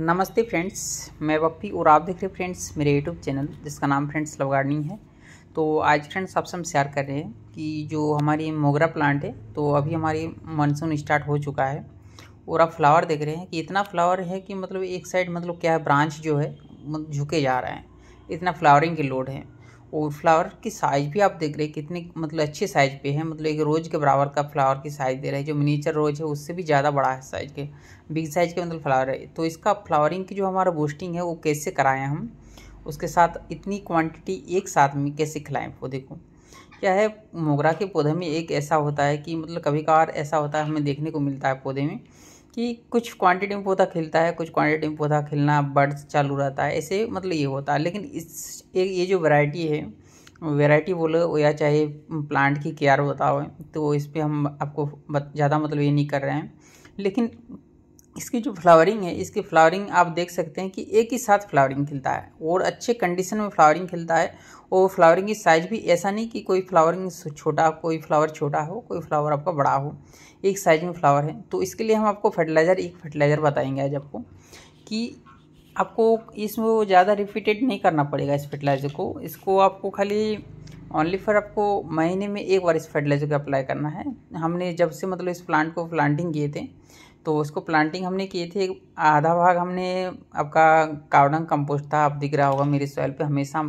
नमस्ते फ्रेंड्स मैं वप्पी और आप देख रहे फ्रेंड्स मेरे यूट्यूब चैनल जिसका नाम फ्रेंड्स लव गार्डनिंग है तो आज फ्रेंड्स आपसे हम शेयर कर रहे हैं कि जो हमारी मोगरा प्लांट है तो अभी हमारी मानसून स्टार्ट हो चुका है और आप फ्लावर देख रहे हैं कि इतना फ्लावर है कि मतलब एक साइड मतलब क्या है ब्रांच जो है झुके जा रहा है इतना फ्लावरिंग के लोड है और फ्लावर की साइज़ भी आप देख रहे हैं कितने मतलब अच्छे साइज़ पे है मतलब एक रोज़ के बराबर का फ्लावर की साइज़ दे रहा है जो मिनीचर रोज़ है उससे भी ज़्यादा बड़ा है साइज़ के बिग साइज़ के मतलब फ्लावर है तो इसका फ्लावरिंग की जो हमारा बूस्टिंग है वो कैसे कराएं हम उसके साथ इतनी क्वान्टिटी एक साथ में कैसे खिलाएँ पौधे को क्या है मोगरा के पौधे में एक ऐसा होता है कि मतलब कभी कभार ऐसा होता है हमें देखने को मिलता है पौधे में कि कुछ क्वांटिटी में पौधा खिलता है कुछ क्वांटिटी में पौधा खिलना बर्ड्स चालू रहता है ऐसे मतलब ये होता है लेकिन इस एक ये जो वैरायटी है वैरायटी बोलो या चाहे प्लांट की केयर बताओ तो इस पर हम आपको ज़्यादा मतलब ये नहीं कर रहे हैं लेकिन इसकी जो फ्लावरिंग है इसकी फ्लावरिंग आप देख सकते हैं कि एक ही साथ फ्लावरिंग खिलता है और अच्छे कंडीशन में फ्लावरिंग खिलता है और फ्लावरिंग की साइज़ भी ऐसा नहीं कि कोई फ्लावरिंग छोटा कोई फ्लावर छोटा हो कोई फ्लावर आपका बड़ा हो एक साइज़ में फ्लावर है तो इसके लिए हम आपको फर्टिलाइज़र एक फर्टिलाइज़र बताएंगे आज आपको कि आपको इसमें ज़्यादा रिपीटेड नहीं करना पड़ेगा इस फर्टिलाइज़र को इसको आपको खाली ओनली फॉर आपको महीने में एक बार इस फर्टिलाइज़र को अप्लाई करना है हमने जब से मतलब इस प्लांट को प्लांटिंग किए थे तो उसको प्लांटिंग हमने किए थे आधा भाग हमने आपका कावडंग कंपोस्ट था आप दिख रहा होगा मेरी सॉइल पे हमेशा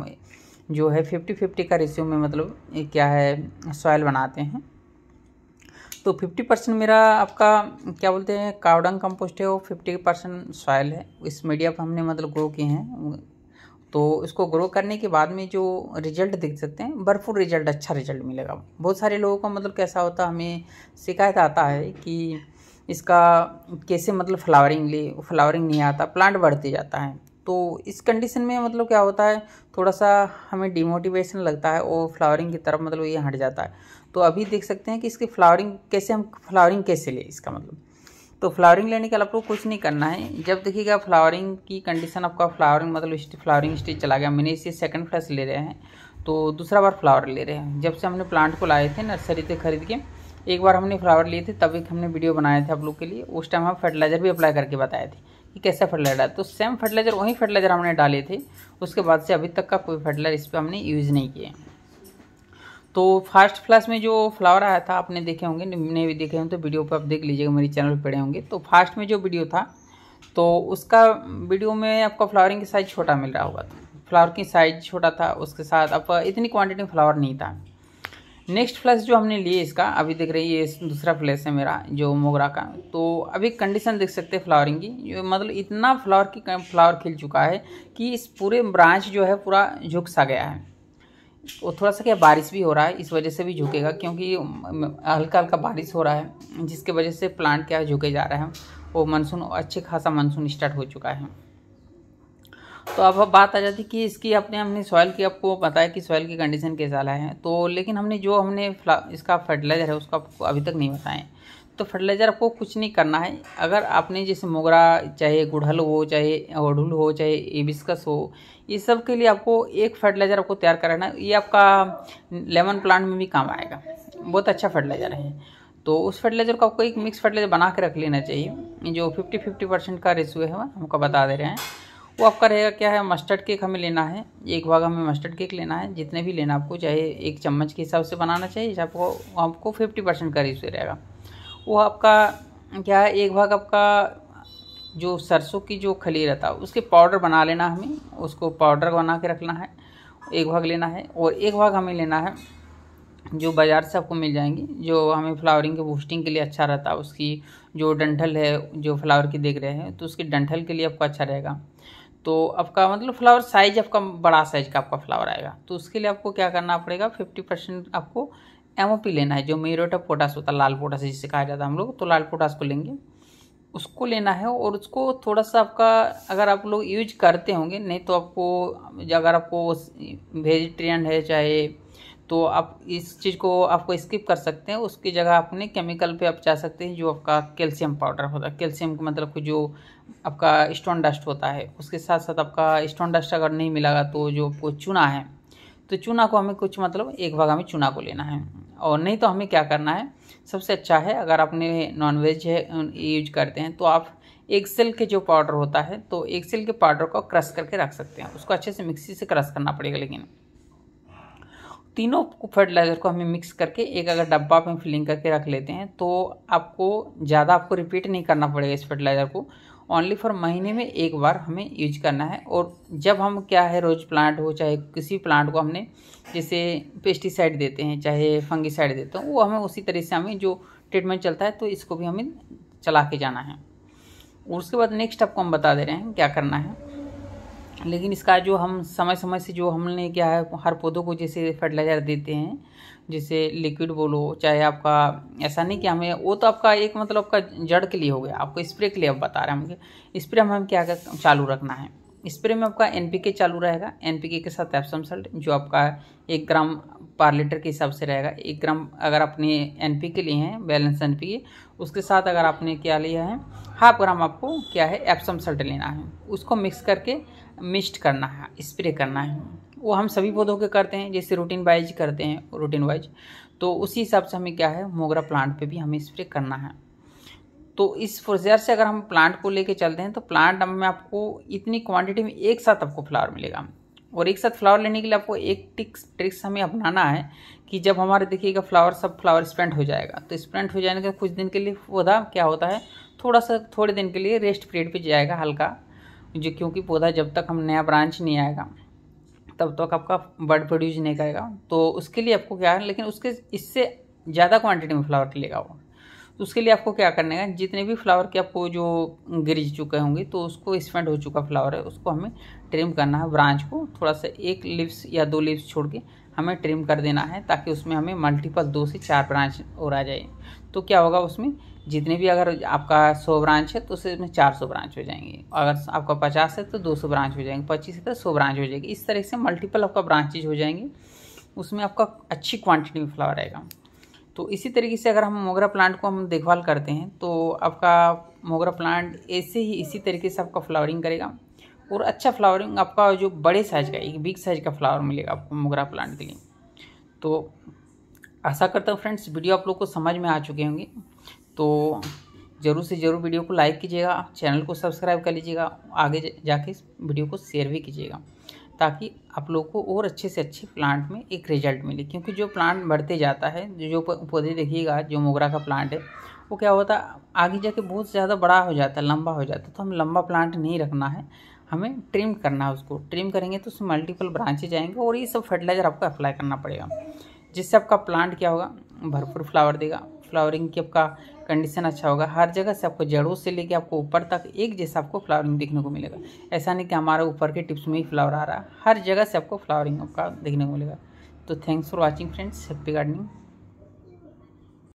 जो है फिफ्टी फिफ्टी का रेशियो में मतलब क्या है सॉइल बनाते हैं तो फिफ्टी परसेंट मेरा आपका क्या बोलते हैं कावडंग कंपोस्ट है वो फिफ्टी परसेंट सॉइल है इस मीडिया पर हमने मतलब ग्रो किए हैं तो इसको ग्रो करने के बाद में जो रिजल्ट दिख सकते हैं भरपूर रिजल्ट अच्छा रिजल्ट मिलेगा बहुत सारे लोगों का मतलब कैसा होता है हमें शिकायत आता है कि इसका कैसे मतलब फ्लावरिंग ले फ्लावरिंग नहीं आता प्लांट बढ़ते जाता है तो इस कंडीशन में मतलब क्या होता है थोड़ा सा हमें डिमोटिवेशन लगता है और फ्लावरिंग की तरफ मतलब ये हट जाता है तो अभी देख सकते हैं कि इसकी फ्लावरिंग कैसे हम फ्लावरिंग कैसे लें इसका मतलब तो फ्लावरिंग लेने के लिए आपको तो कुछ नहीं करना है जब देखिएगा फ्लावरिंग की कंडीशन आपका फ्लावरिंग मतलब फ्लावरिंग स्टेज चला गया मैंने इसे सेकंड फ्लैश ले रहे हैं तो दूसरा बार फ्लावर ले रहे हैं जब से हमने प्लांट को लाए थे नर्सरी से खरीद के एक बार हमने फ्लावर लिए थे तब एक हमने वीडियो बनाया था आप लोग के लिए उस टाइम हम फर्टिलाइज़र भी अप्लाई करके बताए थे कि कैसा फर्टिलाइजर तो सेम फर्टिलाइज़र वही फर्टिलाइज़र हमने डाले थे उसके बाद से अभी तक का कोई फर्टिलाइजर इस पर हमने यूज़ नहीं किया तो फर्स्ट फ्लश में जो फ्लावर आया था आपने देखे होंगे नहीं भी देखे होंगे तो वीडियो पर आप देख लीजिएगा मेरे चैनल पर पड़े होंगे तो फास्ट में जो वीडियो था तो उसका वीडियो में आपका फ्लावरिंग की साइज़ छोटा मिल रहा होगा फ्लावर की साइज़ छोटा था उसके साथ अब इतनी क्वांटिटी में फ्लावर नहीं था नेक्स्ट फ्लैश जो हमने लिए इसका अभी देख रही है ये दूसरा फ्लैश है मेरा जो मोगरा का तो अभी कंडीशन देख सकते हैं फ्लावरिंग की मतलब इतना फ्लावर की फ्लावर खिल चुका है कि इस पूरे ब्रांच जो है पूरा झुक सा गया है और थोड़ा सा क्या बारिश भी हो रहा है इस वजह से भी झुकेगा क्योंकि हल्का हल्का बारिश हो रहा है जिसके वजह से प्लांट क्या झुके जा रहे हैं वो मानसून अच्छे खासा मानसून स्टार्ट हो चुका है तो अब अब बात आ जाती कि इसकी अपने हमने सॉइल की आपको बताया कि सॉइल की कंडीशन कैसा लाए है तो लेकिन हमने जो हमने इसका फर्टिलाइज़र है उसका अभी तक नहीं बताएं तो फर्टिलाइज़र आपको कुछ नहीं करना है अगर आपने जैसे मोगरा चाहे गुड़हल हो चाहे ओढ़ुल हो चाहे एबिस्कस हो ये सब के लिए आपको एक फर्टिलाइज़र आपको तैयार कराना है ये आपका लेमन प्लांट में भी काम आएगा बहुत अच्छा फर्टिलाइज़र है तो उस फर्टिलाइज़र को आपको एक मिक्स फर्टिलाइज़र बना के रख लेना चाहिए जो फिफ्टी फिफ्टी परसेंट का रेशियो है हमको बता दे रहे हैं वो आपका रहेगा क्या है मस्टर्ड केक हमें लेना है एक भाग हमें मस्टर्ड केक लेना है जितने भी लेना आपको चाहे एक चम्मच के हिसाब से बनाना चाहिए आपको आपको फिफ्टी परसेंट करीब से रहेगा वो आपका क्या है एक भाग आपका जो सरसों की जो खली रहता है उसके पाउडर बना लेना हमें उसको पाउडर बना के रखना है एक भाग लेना है और एक भाग हमें लेना है जो बाज़ार से आपको मिल जाएंगी जो हमें फ्लावरिंग के बूस्टिंग के लिए अच्छा रहता है उसकी जो डंठल है जो फ्लावर की देख रहे हैं तो उसके डंठल के लिए आपको अच्छा रहेगा तो आपका मतलब फ्लावर साइज आपका बड़ा साइज का आपका फ्लावर आएगा तो उसके लिए आपको क्या करना पड़ेगा फिफ्टी परसेंट आपको एम लेना है जो मेरोटा पोटास होता है लाल पोटास जिसे कहा जाता है हम लोग तो लाल पोटास को लेंगे उसको लेना है और उसको थोड़ा सा आपका अगर आप लोग यूज करते होंगे नहीं तो आपको अगर आपको वेजिटेरियन है चाहे तो आप इस चीज़ को आपको स्किप कर सकते हैं उसकी जगह अपने केमिकल पे आप जा सकते हैं जो आपका कैल्शियम पाउडर होता है कैल्शियम का मतलब जो आपका स्टोन डस्ट होता है उसके साथ साथ आपका स्टोन डस्ट अगर नहीं मिलागा तो जो आपको चूना है तो चूना को हमें कुछ मतलब एक भाग हमें चूना को लेना है और नहीं तो हमें क्या करना है सबसे अच्छा है अगर आपने नॉनवेज वेज यूज करते हैं तो आप एक सेल के जो पाउडर होता है तो एक सेल के पाउडर को क्रश करके रख सकते हैं उसको अच्छे से मिक्सी से क्रश करना पड़ेगा लेकिन तीनों फर्टिलाइज़र को हमें मिक्स करके एक अगर डब्बा में फिलिंग करके रख लेते हैं तो आपको ज़्यादा आपको रिपीट नहीं करना पड़ेगा इस फर्टिलाइज़र को ओनली फॉर महीने में एक बार हमें यूज करना है और जब हम क्या है रोज प्लांट हो चाहे किसी प्लांट को हमने जैसे पेस्टिसाइड देते हैं चाहे फंगिसाइड देते हैं वो हमें उसी तरह से हमें जो ट्रीटमेंट चलता है तो इसको भी हमें चला के जाना है उसके बाद नेक्स्ट आपको हम बता दे रहे हैं क्या करना है लेकिन इसका जो हम समय समय से जो हमने क्या है हर पौधों को जैसे फर्टिलाइज़र देते हैं जैसे लिक्विड बोलो चाहे आपका ऐसा नहीं कि हमें वो तो आपका एक मतलब आपका जड़ के लिए हो गया आपको स्प्रे के लिए अब बता रहे हैं हमें स्प्रे में हम क्या कर चालू रखना है स्प्रे में आपका एन चालू रहेगा एन के साथ एप्सम सल्ट जो आपका एक ग्राम पर लीटर के हिसाब से रहेगा एक ग्राम अगर आपने एन के लिए हैं बैलेंस एन उसके साथ अगर आपने क्या लिया है हाफ ग्राम आपको क्या है एप्सम सल्ट लेना है उसको मिक्स करके मिस्ट करना है स्प्रे करना है वो हम सभी पौधों के करते हैं जैसे रूटीन वाइज करते हैं रूटीन वाइज तो उसी हिसाब से हमें क्या है मोगरा प्लांट पे भी हमें स्प्रे करना है तो इस प्रोसेस से अगर हम प्लांट को लेके चलते हैं तो प्लांट में आपको इतनी क्वांटिटी में एक साथ आपको फ्लावर मिलेगा और एक साथ फ्लावर लेने के लिए आपको एक टिक्स ट्रिक्स हमें अपनाना है कि जब हमारे देखिएगा फ्लावर सब फ्लावर स्प्रेंट हो जाएगा तो स्प्रेंट हो जाने के कुछ दिन के लिए पौधा क्या होता है थोड़ा सा थोड़े दिन के लिए रेस्ट पीरियड पर जाएगा हल्का जो क्योंकि पौधा जब तक हम नया ब्रांच नहीं आएगा तब तक आपका बर्ड प्रोड्यूस नहीं करेगा तो उसके लिए आपको क्या है लेकिन उसके इससे ज़्यादा क्वांटिटी में फ्लावर लेगा वो तो उसके लिए आपको क्या करने का जितने भी फ्लावर के आपको जो गिर चुके होंगे तो उसको स्पेंड हो चुका फ्लावर है उसको हमें ट्रिम करना है ब्रांच को थोड़ा सा एक लिप्स या दो लिप्स छोड़ के हमें ट्रिम कर देना है ताकि उसमें हमें मल्टीपल दो से चार ब्रांच और आ जाए तो क्या होगा उसमें जितने भी अगर आपका सौ ब्रांच है तो उसमें चार सौ ब्रांच हो जाएंगे अगर आपका पचास है तो दो सौ ब्रांच हो जाएंगे पच्चीस है तो सौ ब्रांच हो जाएगी इस तरह से मल्टीपल आपका ब्रांचेज हो जाएंगे उसमें आपका अच्छी क्वांटिटी में फ्लावर आएगा तो इसी तरीके से अगर हम मोगरा प्लांट को हम देखभाल करते हैं तो आपका मोगरा प्लांट ऐसे ही इसी तरीके से आपका फ्लावरिंग करेगा और अच्छा फ्लावरिंग आपका जो बड़े साइज़ का एक बिग साइज़ का फ्लावर मिलेगा आपको मोगरा प्लांट के लिए तो आशा करता हूँ फ्रेंड्स वीडियो आप लोग को समझ में आ चुके होंगे तो ज़रूर से ज़रूर वीडियो को लाइक कीजिएगा चैनल को सब्सक्राइब कर लीजिएगा आगे जाके इस वीडियो को शेयर भी कीजिएगा ताकि आप लोग को और अच्छे से अच्छे प्लांट में एक रिजल्ट मिले क्योंकि जो प्लांट बढ़ते जाता है जो पौधे देखिएगा जो मोगरा का प्लांट है वो क्या होता है आगे जाके बहुत ज़्यादा बड़ा हो जाता है लंबा हो जाता है तो हम लंबा प्लांट नहीं रखना है हमें ट्रिम करना है उसको ट्रिम करेंगे तो उसमें मल्टीपल ब्रांचेज आएंगे और ये सब फर्टिलाइज़र आपको अप्लाई करना पड़ेगा जिससे आपका प्लांट क्या होगा भरपूर फ्लावर देगा फ्लावरिंग की आपका कंडीशन अच्छा होगा हर जगह से आपको जड़ों से लेके आपको ऊपर तक एक जैसा आपको फ्लावरिंग देखने को मिलेगा ऐसा नहीं कि हमारा ऊपर के टिप्स में ही फ्लावर आ रहा है हर जगह से आपको फ्लावरिंग आपका देखने को मिलेगा तो thanks for watching friends happy gardening